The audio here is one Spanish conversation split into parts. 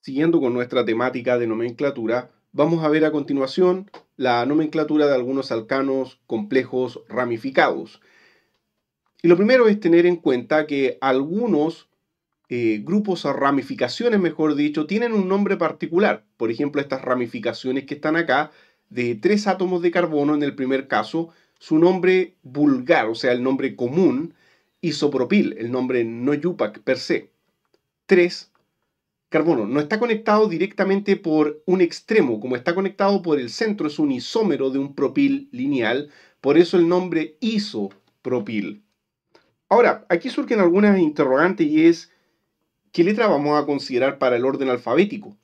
Siguiendo con nuestra temática de nomenclatura, vamos a ver a continuación la nomenclatura de algunos alcanos complejos ramificados. Y lo primero es tener en cuenta que algunos eh, grupos o ramificaciones, mejor dicho, tienen un nombre particular. Por ejemplo, estas ramificaciones que están acá de tres átomos de carbono en el primer caso, su nombre vulgar, o sea, el nombre común, isopropil, el nombre no yupac per se. Tres. Carbono no está conectado directamente por un extremo, como está conectado por el centro, es un isómero de un propil lineal, por eso el nombre isopropil. Ahora, aquí surgen algunas interrogantes y es, ¿qué letra vamos a considerar para el orden alfabético?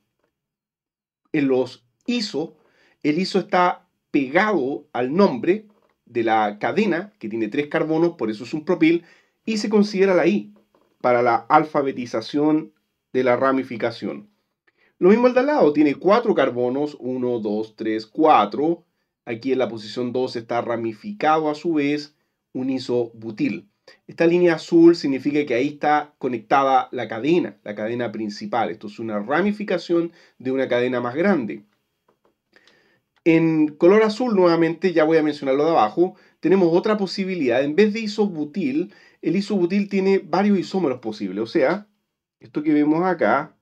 En los iso, el iso está pegado al nombre de la cadena, que tiene tres carbonos, por eso es un propil, y se considera la I para la alfabetización de la ramificación. Lo mismo el de al lado, tiene cuatro carbonos, 1, 2, 3, 4. Aquí en la posición 2 está ramificado a su vez un isobutil. Esta línea azul significa que ahí está conectada la cadena, la cadena principal. Esto es una ramificación de una cadena más grande. En color azul, nuevamente, ya voy a mencionarlo de abajo, tenemos otra posibilidad. En vez de isobutil, el isobutil tiene varios isómeros posibles, o sea, esto que vemos acá,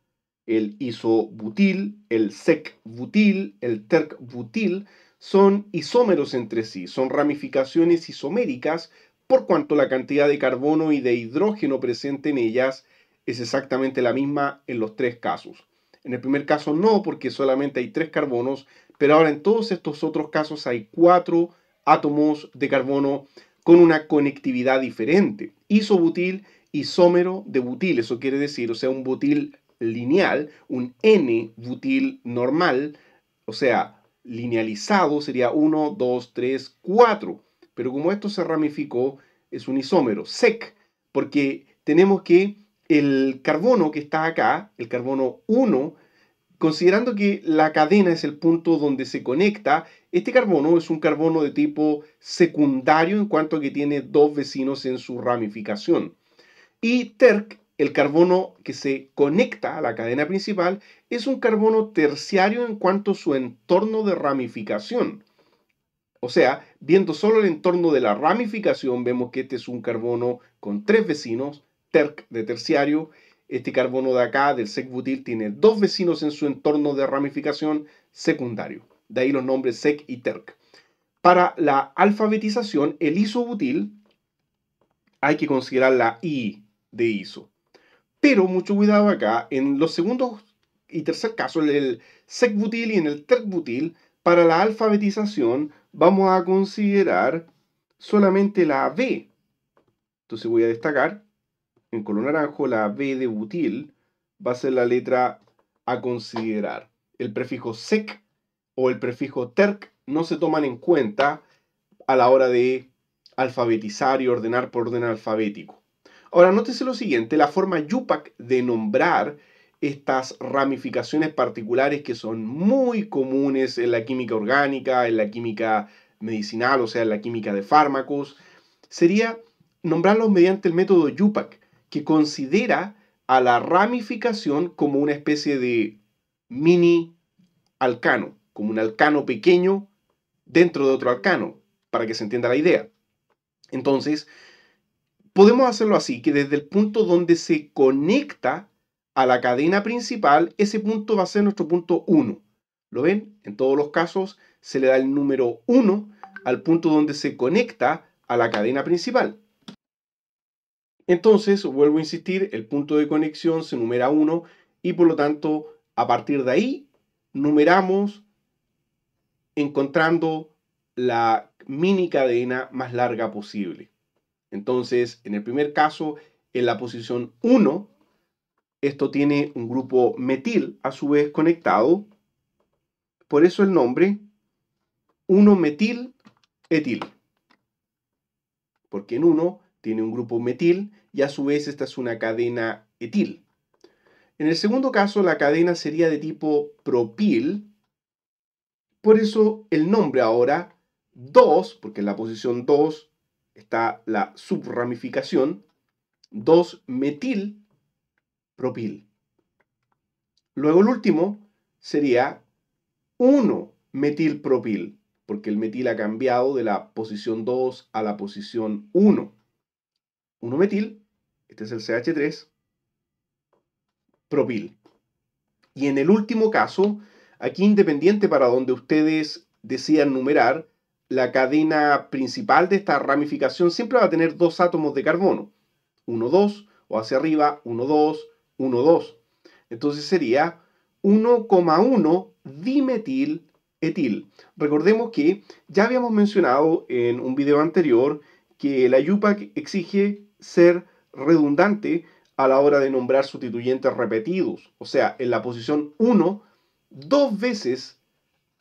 el isobutil, el secbutil, el tercbutil, son isómeros entre sí, son ramificaciones isoméricas por cuanto la cantidad de carbono y de hidrógeno presente en ellas es exactamente la misma en los tres casos. En el primer caso no, porque solamente hay tres carbonos, pero ahora en todos estos otros casos hay cuatro átomos de carbono con una conectividad diferente. Isobutil isómero de butil. Eso quiere decir, o sea, un butil lineal, un N-butil normal, o sea, linealizado sería 1, 2, 3, 4. Pero como esto se ramificó, es un isómero, sec, porque tenemos que el carbono que está acá, el carbono 1, considerando que la cadena es el punto donde se conecta, este carbono es un carbono de tipo secundario en cuanto a que tiene dos vecinos en su ramificación. Y TERC, el carbono que se conecta a la cadena principal, es un carbono terciario en cuanto a su entorno de ramificación. O sea, viendo solo el entorno de la ramificación, vemos que este es un carbono con tres vecinos, TERC de terciario. Este carbono de acá, del sec-butil, tiene dos vecinos en su entorno de ramificación secundario. De ahí los nombres sec y TERC. Para la alfabetización, el isobutil hay que considerar la I de ISO. Pero mucho cuidado acá, en los segundos y tercer caso, el secbutil y en el tercbutil, para la alfabetización vamos a considerar solamente la B. Entonces voy a destacar en color naranjo la B de butil, va a ser la letra a considerar. El prefijo sec o el prefijo terc no se toman en cuenta a la hora de alfabetizar y ordenar por orden alfabético. Ahora, nótese lo siguiente, la forma Yupac de nombrar estas ramificaciones particulares que son muy comunes en la química orgánica, en la química medicinal, o sea, en la química de fármacos, sería nombrarlos mediante el método Yupac, que considera a la ramificación como una especie de mini alcano, como un alcano pequeño dentro de otro alcano, para que se entienda la idea. Entonces, podemos hacerlo así, que desde el punto donde se conecta a la cadena principal, ese punto va a ser nuestro punto 1. ¿Lo ven? En todos los casos se le da el número 1 al punto donde se conecta a la cadena principal. Entonces, vuelvo a insistir, el punto de conexión se numera 1 y por lo tanto, a partir de ahí, numeramos encontrando la mini cadena más larga posible. Entonces, en el primer caso, en la posición 1, esto tiene un grupo metil a su vez conectado. Por eso el nombre 1-metil-etil. Porque en 1 tiene un grupo metil y a su vez esta es una cadena etil. En el segundo caso, la cadena sería de tipo propil. Por eso el nombre ahora 2, porque en la posición 2 está la subramificación 2-metil-propil. Luego el último sería 1-metil-propil, porque el metil ha cambiado de la posición 2 a la posición 1. 1-metil, este es el CH3, propil. Y en el último caso, aquí independiente para donde ustedes desean numerar, la cadena principal de esta ramificación siempre va a tener dos átomos de carbono. 1, 2, o hacia arriba, 1, 2, 1, 2. Entonces sería 1,1 dimetil etil. Recordemos que ya habíamos mencionado en un video anterior que la IUPAC exige ser redundante a la hora de nombrar sustituyentes repetidos. O sea, en la posición 1, dos veces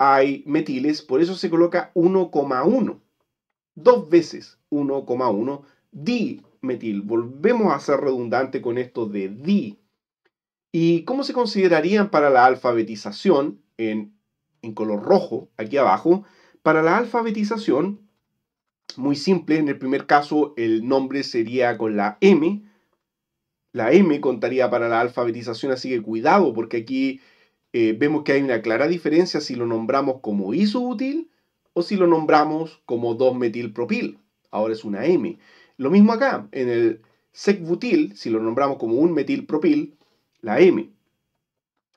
hay metiles, por eso se coloca 1,1. Dos veces 1,1 metil. Volvemos a ser redundante con esto de di. ¿Y cómo se considerarían para la alfabetización en, en color rojo aquí abajo? Para la alfabetización, muy simple, en el primer caso el nombre sería con la M. La M contaría para la alfabetización, así que cuidado porque aquí eh, vemos que hay una clara diferencia si lo nombramos como isobutil o si lo nombramos como 2-metilpropil. Ahora es una M. Lo mismo acá, en el secbutil, si lo nombramos como un metilpropil, la M.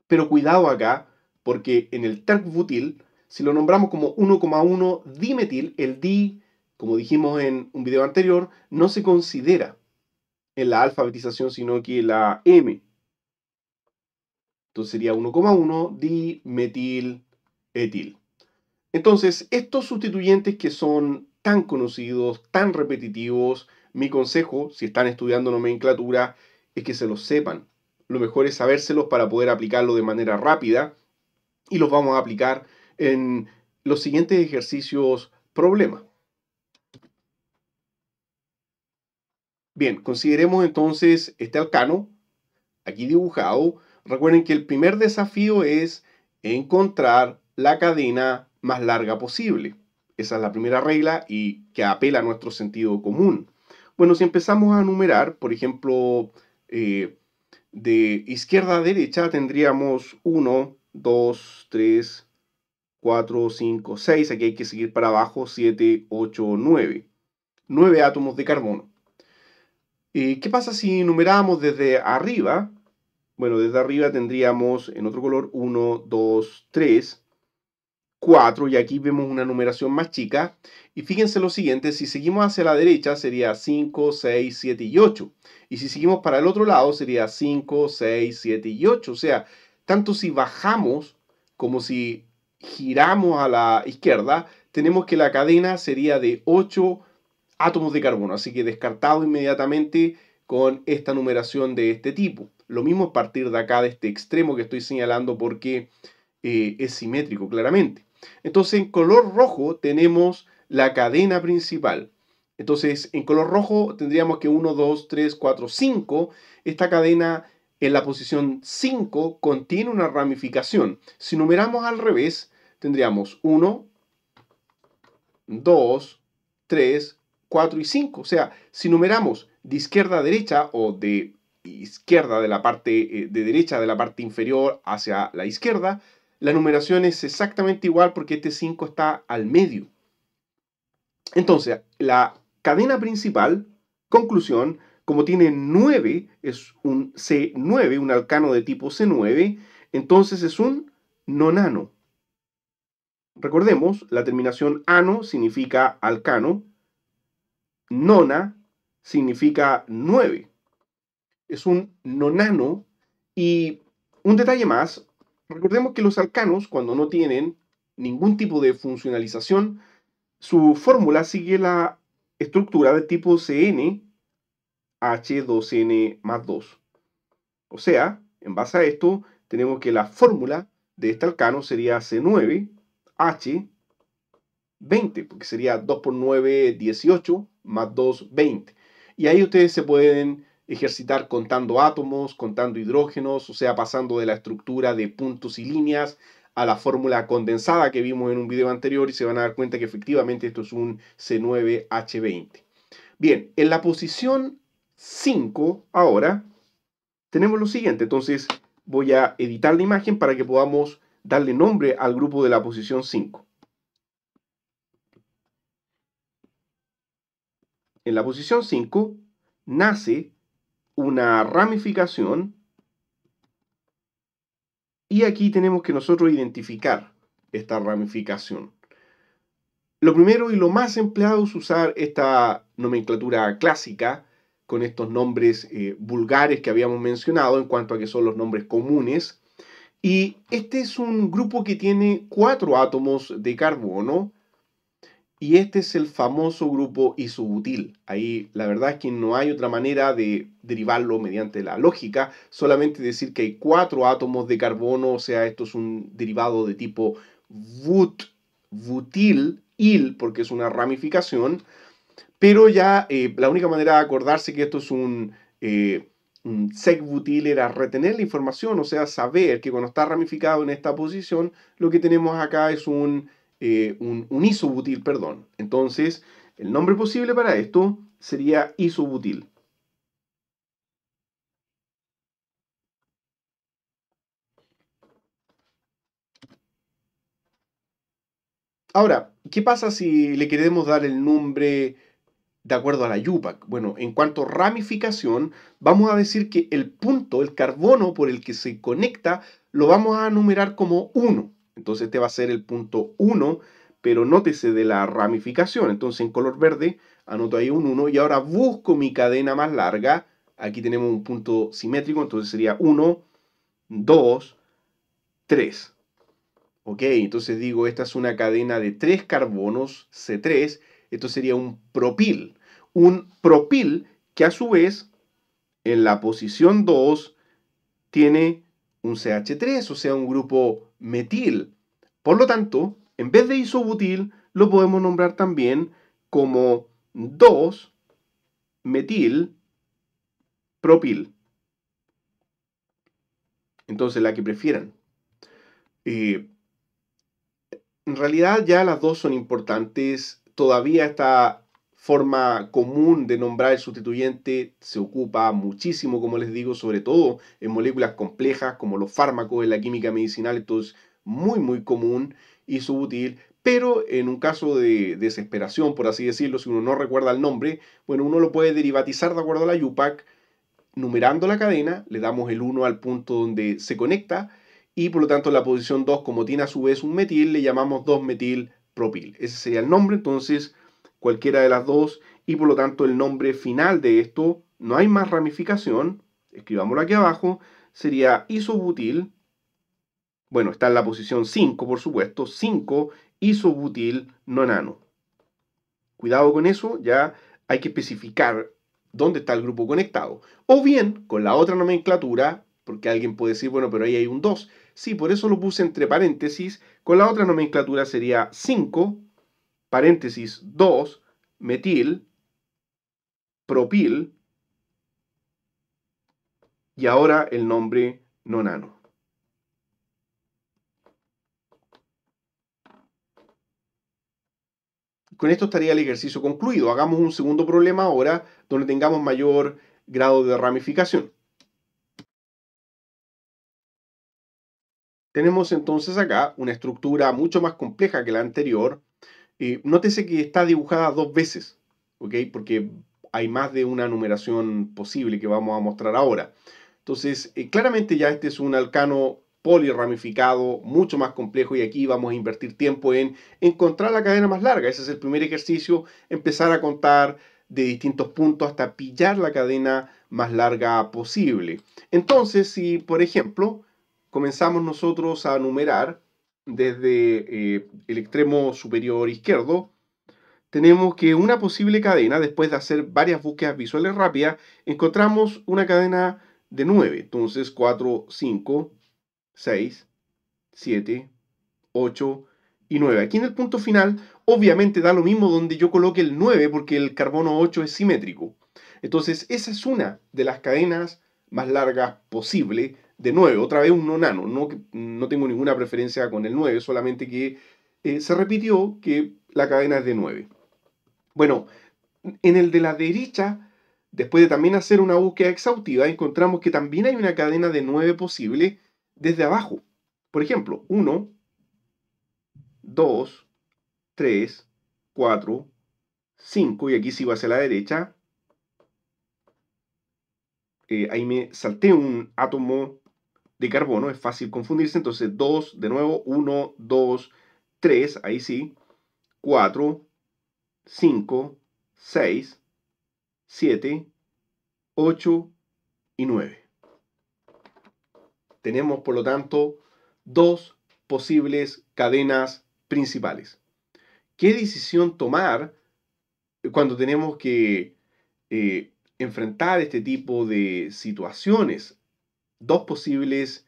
Pero cuidado acá, porque en el tercbutil, si lo nombramos como 1,1 dimetil, el di, como dijimos en un video anterior, no se considera en la alfabetización, sino que la M. Entonces sería 1,1 dimetil etil. Entonces, estos sustituyentes que son tan conocidos, tan repetitivos, mi consejo, si están estudiando nomenclatura, es que se los sepan. Lo mejor es sabérselos para poder aplicarlo de manera rápida y los vamos a aplicar en los siguientes ejercicios problema. Bien, consideremos entonces este alcano, aquí dibujado, Recuerden que el primer desafío es encontrar la cadena más larga posible. Esa es la primera regla y que apela a nuestro sentido común. Bueno, si empezamos a numerar, por ejemplo, eh, de izquierda a derecha tendríamos 1, 2, 3, 4, 5, 6. Aquí hay que seguir para abajo 7, 8, 9. 9 átomos de carbono. Eh, ¿Qué pasa si numeramos desde arriba? Bueno, desde arriba tendríamos en otro color 1, 2, 3, 4 y aquí vemos una numeración más chica. Y fíjense lo siguiente, si seguimos hacia la derecha sería 5, 6, 7 y 8. Y si seguimos para el otro lado sería 5, 6, 7 y 8. O sea, tanto si bajamos como si giramos a la izquierda, tenemos que la cadena sería de 8 átomos de carbono. Así que descartado inmediatamente con esta numeración de este tipo. Lo mismo a partir de acá, de este extremo que estoy señalando porque eh, es simétrico claramente. Entonces en color rojo tenemos la cadena principal. Entonces en color rojo tendríamos que 1, 2, 3, 4, 5. Esta cadena en la posición 5 contiene una ramificación. Si numeramos al revés, tendríamos 1, 2, 3, 4 y 5. O sea, si numeramos de izquierda a derecha o de izquierda de la parte, eh, de derecha de la parte inferior hacia la izquierda, la numeración es exactamente igual porque este 5 está al medio. Entonces, la cadena principal, conclusión, como tiene 9, es un C9, un alcano de tipo C9, entonces es un nonano. Recordemos, la terminación ano significa alcano, nona significa 9 es un nonano. Y un detalle más, recordemos que los alcanos, cuando no tienen ningún tipo de funcionalización, su fórmula sigue la estructura de tipo Cn H2n más 2. O sea, en base a esto, tenemos que la fórmula de este alcano sería C9H20, porque sería 2 por 9, 18, más 2, 20. Y ahí ustedes se pueden ejercitar contando átomos, contando hidrógenos, o sea, pasando de la estructura de puntos y líneas a la fórmula condensada que vimos en un video anterior y se van a dar cuenta que efectivamente esto es un C9H20. Bien, en la posición 5 ahora tenemos lo siguiente, entonces voy a editar la imagen para que podamos darle nombre al grupo de la posición 5. En la posición 5 nace una ramificación. Y aquí tenemos que nosotros identificar esta ramificación. Lo primero y lo más empleado es usar esta nomenclatura clásica con estos nombres eh, vulgares que habíamos mencionado en cuanto a que son los nombres comunes. Y este es un grupo que tiene cuatro átomos de carbono, y este es el famoso grupo isobutil. Ahí la verdad es que no hay otra manera de derivarlo mediante la lógica, solamente decir que hay cuatro átomos de carbono, o sea, esto es un derivado de tipo but, butil, il, porque es una ramificación, pero ya eh, la única manera de acordarse que esto es un... Eh, secbutil era retener la información, o sea, saber que cuando está ramificado en esta posición, lo que tenemos acá es un eh, un, isobutil, perdón. Entonces, el nombre posible para esto sería isobutil. Ahora, ¿qué pasa si le queremos dar el nombre de acuerdo a la Yupac? Bueno, en cuanto a ramificación, vamos a decir que el punto, el carbono por el que se conecta, lo vamos a numerar como 1. Entonces este va a ser el punto 1, pero nótese de la ramificación. Entonces en color verde anoto ahí un 1 y ahora busco mi cadena más larga. Aquí tenemos un punto simétrico, entonces sería 1, 2, 3. ¿Ok? Entonces digo, esta es una cadena de 3 carbonos, C3. Esto sería un propil. Un propil que a su vez en la posición 2 tiene un CH3, o sea, un grupo metil. Por lo tanto, en vez de isobutil, lo podemos nombrar también como 2-metil propil. Entonces, la que prefieran. Eh, en realidad ya las dos son importantes. Todavía está forma común de nombrar el sustituyente se ocupa muchísimo, como les digo, sobre todo en moléculas complejas como los fármacos, en la química medicinal, esto es muy, muy común y subútil, pero en un caso de desesperación, por así decirlo, si uno no recuerda el nombre, bueno, uno lo puede derivatizar de acuerdo a la UPAC, numerando la cadena, le damos el 1 al punto donde se conecta, y por lo tanto la posición 2, como tiene a su vez un metil, le llamamos 2-metil propil. Ese sería el nombre, entonces cualquiera de las dos, y por lo tanto el nombre final de esto, no hay más ramificación, escribámoslo aquí abajo, sería isobutil, bueno, está en la posición 5, por supuesto, 5 isobutil nonano. Cuidado con eso, ya hay que especificar dónde está el grupo conectado. O bien, con la otra nomenclatura, porque alguien puede decir, bueno, pero ahí hay un 2. Sí, por eso lo puse entre paréntesis. Con la otra nomenclatura sería 5 paréntesis 2, metil, propil y ahora el nombre nonano. Con esto estaría el ejercicio concluido. Hagamos un segundo problema ahora donde tengamos mayor grado de ramificación. Tenemos entonces acá una estructura mucho más compleja que la anterior, eh, nótese que está dibujada dos veces, Porque hay más de una numeración posible que vamos a mostrar ahora. Entonces, eh, claramente ya este es un alcano polirramificado, mucho más complejo y aquí vamos a invertir tiempo en encontrar la cadena más larga. Ese es el primer ejercicio, empezar a contar de distintos puntos hasta pillar la cadena más larga posible. Entonces, si por ejemplo comenzamos nosotros a numerar desde eh, el extremo superior izquierdo, tenemos que una posible cadena, después de hacer varias búsquedas visuales rápidas, encontramos una cadena de 9. Entonces 4, 5, 6, 7, 8 y 9. Aquí en el punto final, obviamente da lo mismo donde yo coloque el 9 porque el carbono 8 es simétrico. Entonces esa es una de las cadenas más largas posible de 9, otra vez un nonano, no, no tengo ninguna preferencia con el 9, solamente que eh, se repitió que la cadena es de 9. Bueno, en el de la derecha, después de también hacer una búsqueda exhaustiva, encontramos que también hay una cadena de 9 posible desde abajo. Por ejemplo, 1, 2, 3, 4, 5, y aquí sigo hacia la derecha. Eh, ahí me salté un átomo de carbono, es fácil confundirse, entonces 2, de nuevo, 1, 2, 3, ahí sí, 4, 5, 6, 7, 8 y 9. Tenemos, por lo tanto, dos posibles cadenas principales. ¿Qué decisión tomar cuando tenemos que eh, enfrentar este tipo de situaciones dos posibles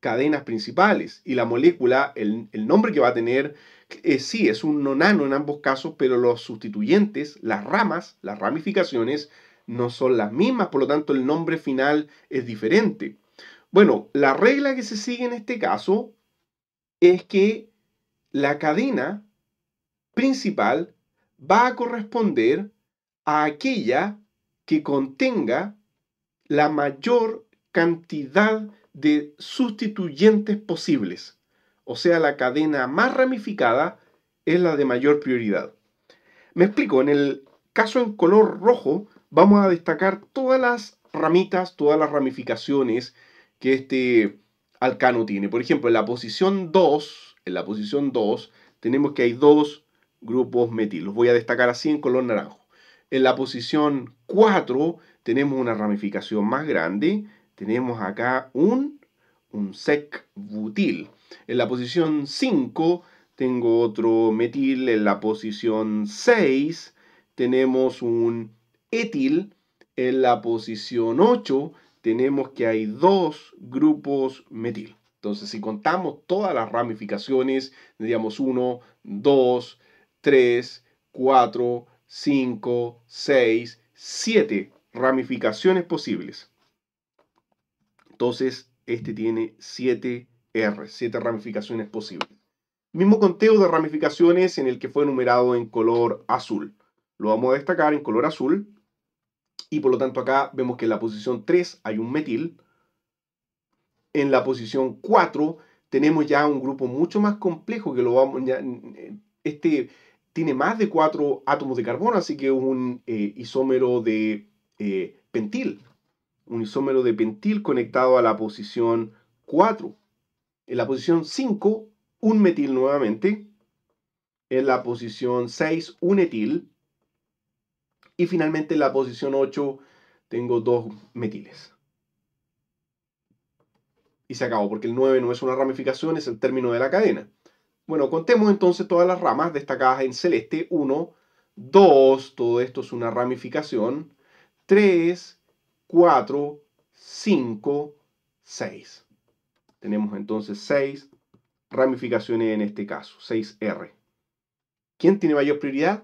cadenas principales y la molécula, el, el nombre que va a tener, eh, sí, es un nonano en ambos casos, pero los sustituyentes, las ramas, las ramificaciones, no son las mismas, por lo tanto el nombre final es diferente. Bueno, la regla que se sigue en este caso es que la cadena principal va a corresponder a aquella que contenga la mayor cantidad de sustituyentes posibles. O sea, la cadena más ramificada es la de mayor prioridad. Me explico, en el caso en color rojo vamos a destacar todas las ramitas, todas las ramificaciones que este alcano tiene. Por ejemplo, en la posición 2, en la posición 2 tenemos que hay dos grupos metil. Los voy a destacar así en color naranjo. En la posición 4 tenemos una ramificación más grande tenemos acá un, un sec butil. En la posición 5 tengo otro metil, en la posición 6 tenemos un etil, en la posición 8 tenemos que hay dos grupos metil. Entonces, si contamos todas las ramificaciones, digamos 1, 2, 3, 4, 5, 6, 7 ramificaciones posibles. Entonces, este tiene 7 R, 7 ramificaciones posibles. Mismo conteo de ramificaciones en el que fue numerado en color azul. Lo vamos a destacar en color azul. Y por lo tanto acá vemos que en la posición 3 hay un metil. En la posición 4 tenemos ya un grupo mucho más complejo que lo vamos... este tiene más de 4 átomos de carbono, así que es un eh, isómero de eh, pentil un isómero de pentil conectado a la posición 4. En la posición 5, un metil nuevamente. En la posición 6, un etil. Y finalmente en la posición 8 tengo dos metiles. Y se acabó, porque el 9 no es una ramificación, es el término de la cadena. Bueno, contemos entonces todas las ramas destacadas en celeste. 1, 2, todo esto es una ramificación. 3, 4, 5, 6. Tenemos entonces 6 ramificaciones en este caso, 6R. ¿Quién tiene mayor prioridad?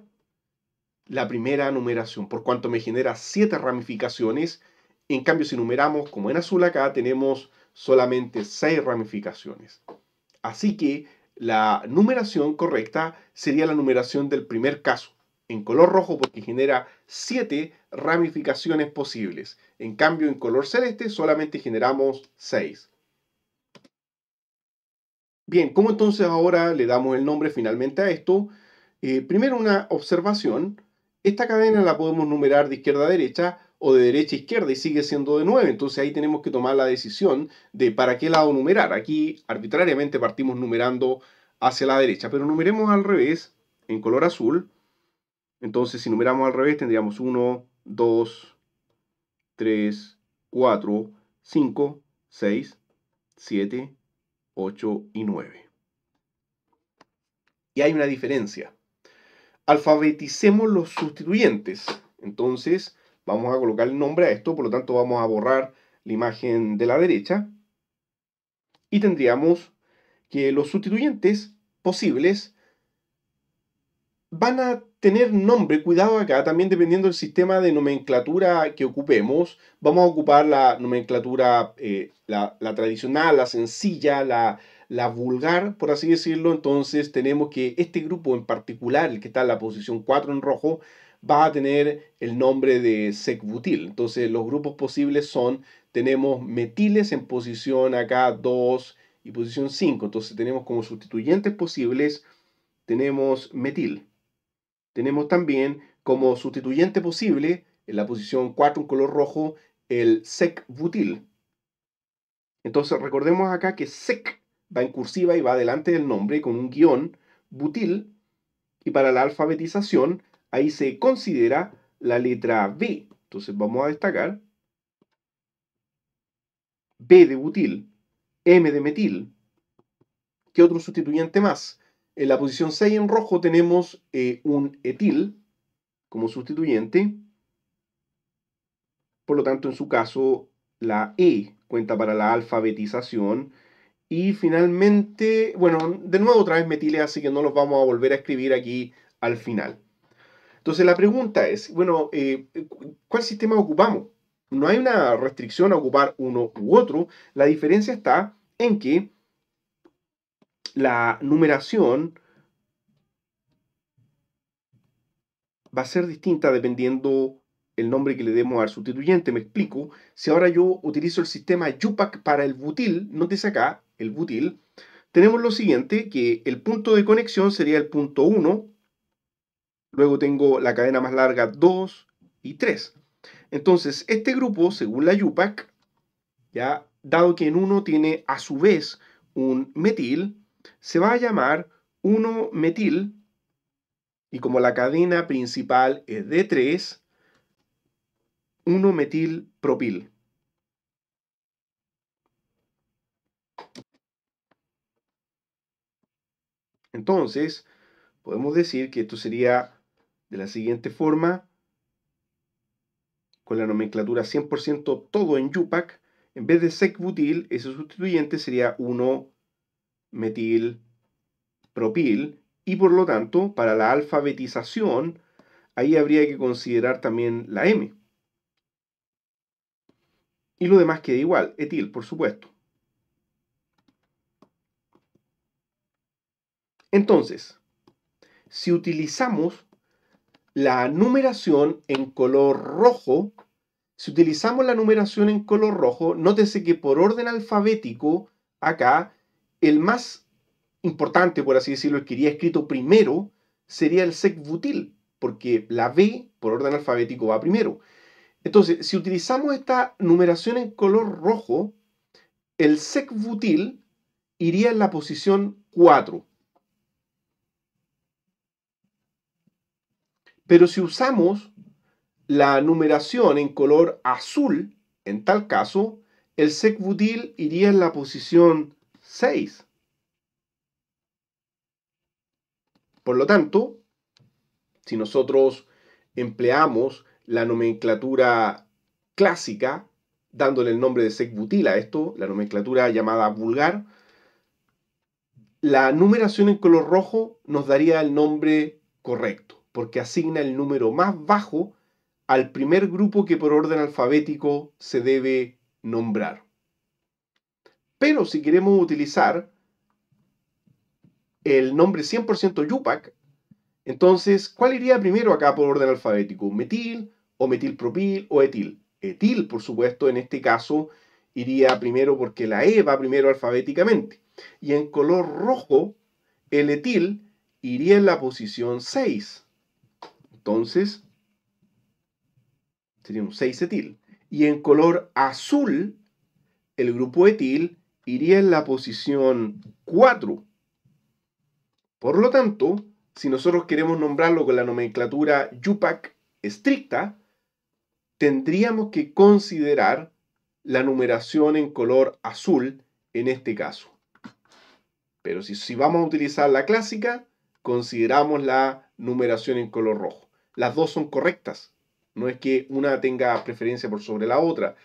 La primera numeración, por cuanto me genera 7 ramificaciones. En cambio, si numeramos, como en azul acá, tenemos solamente 6 ramificaciones. Así que la numeración correcta sería la numeración del primer caso, en color rojo porque genera 7 ramificaciones posibles. En cambio, en color celeste solamente generamos 6. Bien, ¿cómo entonces ahora le damos el nombre finalmente a esto? Eh, primero una observación. Esta cadena la podemos numerar de izquierda a derecha o de derecha a izquierda y sigue siendo de 9. Entonces ahí tenemos que tomar la decisión de para qué lado numerar. Aquí arbitrariamente partimos numerando hacia la derecha, pero numeremos al revés en color azul entonces, si numeramos al revés, tendríamos 1, 2, 3, 4, 5, 6, 7, 8 y 9. Y hay una diferencia. Alfabeticemos los sustituyentes. Entonces, vamos a colocar el nombre a esto, por lo tanto vamos a borrar la imagen de la derecha. Y tendríamos que los sustituyentes posibles van a tener nombre, cuidado acá, también dependiendo del sistema de nomenclatura que ocupemos, vamos a ocupar la nomenclatura, eh, la, tradicional, la sencilla, la, la vulgar, por así decirlo, entonces tenemos que este grupo en particular, el que está en la posición 4 en rojo, va a tener el nombre de secbutil. Entonces los grupos posibles son, tenemos metiles en posición acá 2 y posición 5. Entonces tenemos como sustituyentes posibles, tenemos metil. Tenemos también como sustituyente posible, en la posición 4 en color rojo, el sec butil. Entonces recordemos acá que sec va en cursiva y va delante del nombre con un guión butil. Y para la alfabetización, ahí se considera la letra B. Entonces vamos a destacar B de butil, M de metil. ¿Qué otro sustituyente más? En la posición 6 en rojo tenemos eh, un etil como sustituyente. Por lo tanto, en su caso, la E cuenta para la alfabetización. Y finalmente, bueno, de nuevo otra vez metile, así que no los vamos a volver a escribir aquí al final. Entonces la pregunta es, bueno, eh, ¿cuál sistema ocupamos? No hay una restricción a ocupar uno u otro. La diferencia está en que la numeración va a ser distinta dependiendo el nombre que le demos al sustituyente. Me explico. Si ahora yo utilizo el sistema UPAC para el butil, te acá, el butil, tenemos lo siguiente, que el punto de conexión sería el punto 1, luego tengo la cadena más larga 2 y 3. Entonces, este grupo, según la Jupac, ya dado que en 1 tiene a su vez un metil, se va a llamar 1-metil, y como la cadena principal es D3, 1-metilpropil. Entonces, podemos decir que esto sería de la siguiente forma, con la nomenclatura 100% todo en Jupac, en vez de secbutil, ese sustituyente sería 1 metil, propil, y por lo tanto, para la alfabetización, ahí habría que considerar también la M. Y lo demás queda igual, etil, por supuesto. Entonces, si utilizamos la numeración en color rojo, si utilizamos la numeración en color rojo, nótese que por orden alfabético, acá el más importante, por así decirlo, el que iría escrito primero, sería el secbutil, porque la B, por orden alfabético, va primero. Entonces, si utilizamos esta numeración en color rojo, el secbutil iría en la posición 4. Pero si usamos la numeración en color azul, en tal caso, el secbutil iría en la posición 6. Por lo tanto, si nosotros empleamos la nomenclatura clásica, dándole el nombre de secbutil a esto, la nomenclatura llamada vulgar, la numeración en color rojo nos daría el nombre correcto, porque asigna el número más bajo al primer grupo que por orden alfabético se debe nombrar. Pero si queremos utilizar el nombre 100% Yupac, entonces, ¿cuál iría primero acá por orden alfabético? ¿Metil o metilpropil o etil? Etil, por supuesto, en este caso iría primero porque la E va primero alfabéticamente. Y en color rojo, el etil iría en la posición 6. Entonces, sería un 6 etil. Y en color azul, el grupo etil iría en la posición 4. Por lo tanto, si nosotros queremos nombrarlo con la nomenclatura Jupac estricta, tendríamos que considerar la numeración en color azul en este caso. Pero si vamos a utilizar la clásica, consideramos la numeración en color rojo. Las dos son correctas. No es que una tenga preferencia por sobre la otra.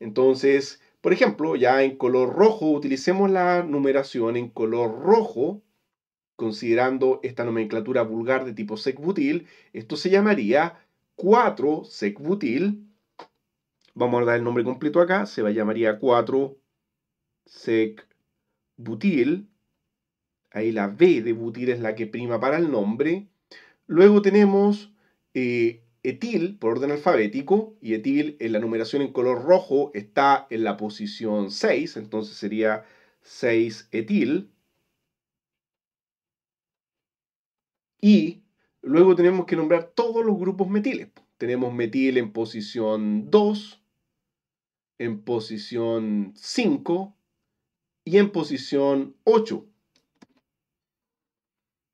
Entonces, por ejemplo, ya en color rojo, utilicemos la numeración en color rojo, considerando esta nomenclatura vulgar de tipo secbutil, esto se llamaría 4 secbutil. Vamos a dar el nombre completo acá, se va, llamaría 4 secbutil. Ahí la B de butil es la que prima para el nombre. Luego tenemos eh, etil por orden alfabético y etil en la numeración en color rojo está en la posición 6, entonces sería 6 etil. Y luego tenemos que nombrar todos los grupos metiles. Tenemos metil en posición 2, en posición 5 y en posición 8.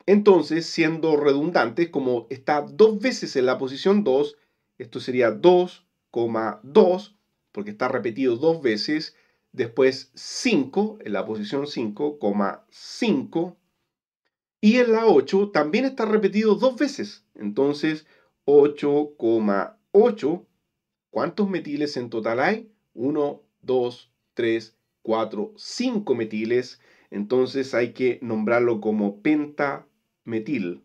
Entonces, siendo redundante, como está dos veces en la posición 2, esto sería 2,2, porque está repetido dos veces. Después 5 en la posición 5,5. Y en la 8 también está repetido dos veces. Entonces, 8,8. ¿Cuántos metiles en total hay? 1, 2, 3, 4, 5 metiles. Entonces hay que nombrarlo como penta metil.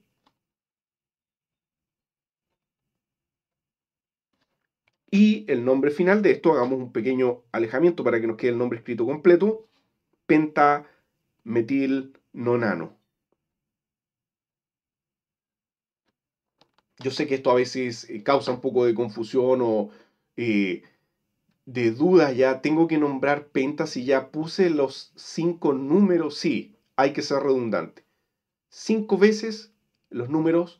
Y el nombre final de esto, hagamos un pequeño alejamiento para que nos quede el nombre escrito completo, pentametilnonano. Yo sé que esto a veces eh, causa un poco de confusión o eh, de dudas ya. Tengo que nombrar pentas si ya puse los cinco números. Sí, hay que ser redundante cinco veces los números,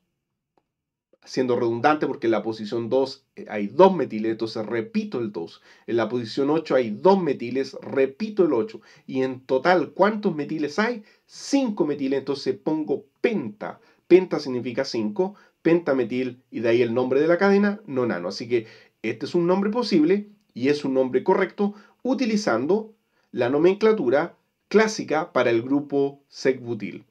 siendo redundante porque en la posición 2 eh, hay dos metiles, entonces repito el 2. En la posición 8 hay dos metiles, repito el 8. Y en total, ¿cuántos metiles hay? Cinco metiles, entonces pongo penta. Penta significa 5, pentametil y de ahí el nombre de la cadena, nonano. Así que este es un nombre posible y es un nombre correcto utilizando la nomenclatura clásica para el grupo secbutil.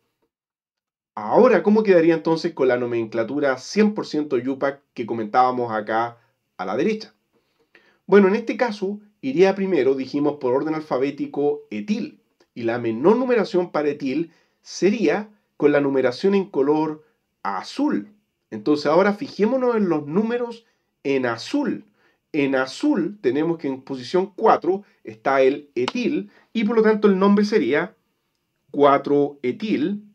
Ahora, ¿cómo quedaría entonces con la nomenclatura 100% yupac que comentábamos acá a la derecha? Bueno, en este caso iría primero, dijimos, por orden alfabético etil. Y la menor numeración para etil sería con la numeración en color azul. Entonces ahora fijémonos en los números en azul. En azul tenemos que en posición 4 está el etil y por lo tanto el nombre sería 4-etil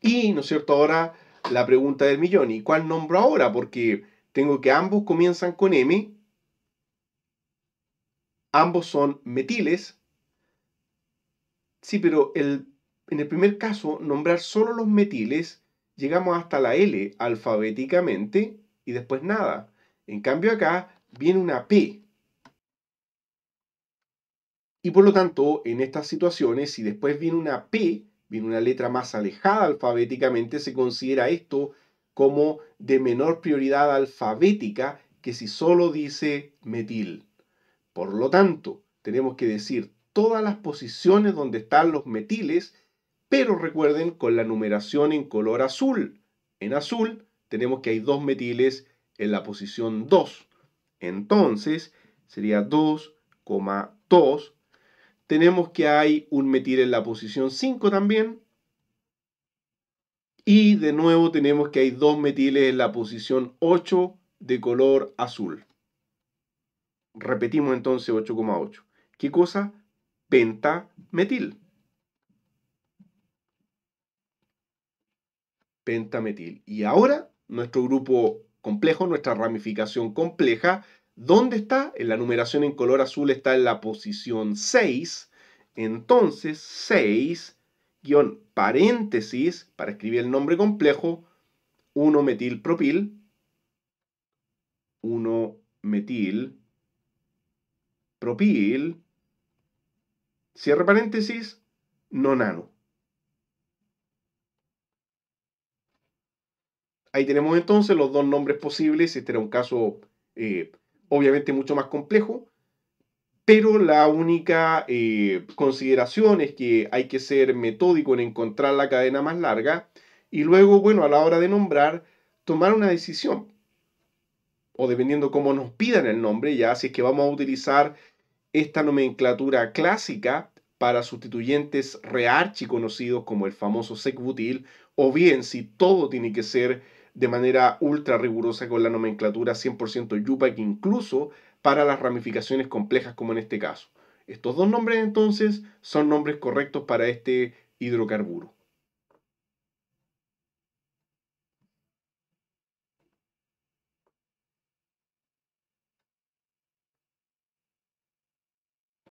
Y, ¿no es cierto? Ahora la pregunta del millón, ¿y cuál nombro ahora? Porque tengo que ambos comienzan con M, ambos son metiles. Sí, pero el, en el primer caso, nombrar solo los metiles, llegamos hasta la L alfabéticamente y después nada. En cambio acá viene una P. Y por lo tanto, en estas situaciones, si después viene una P, viene una letra más alejada alfabéticamente, se considera esto como de menor prioridad alfabética que si solo dice metil. Por lo tanto, tenemos que decir todas las posiciones donde están los metiles, pero recuerden con la numeración en color azul. En azul tenemos que hay dos metiles en la posición 2. Entonces sería 2,2 tenemos que hay un metil en la posición 5 también. Y de nuevo tenemos que hay dos metiles en la posición 8 de color azul. Repetimos entonces 8,8. ¿Qué cosa? Pentametil. Pentametil. Y ahora nuestro grupo complejo, nuestra ramificación compleja, ¿Dónde está? En la numeración en color azul está en la posición 6. Entonces, 6, guión, paréntesis, para escribir el nombre complejo, 1-metilpropil, 1 metilpropil cierre paréntesis, nano. Ahí tenemos entonces los dos nombres posibles. Este era un caso eh, obviamente mucho más complejo, pero la única eh, consideración es que hay que ser metódico en encontrar la cadena más larga y luego, bueno, a la hora de nombrar, tomar una decisión. O dependiendo cómo nos pidan el nombre, ya si es que vamos a utilizar esta nomenclatura clásica para sustituyentes rearchi conocidos como el famoso secbutil, o bien si todo tiene que ser de manera ultra rigurosa con la nomenclatura 100% Yupa, incluso para las ramificaciones complejas como en este caso. Estos dos nombres entonces son nombres correctos para este hidrocarburo.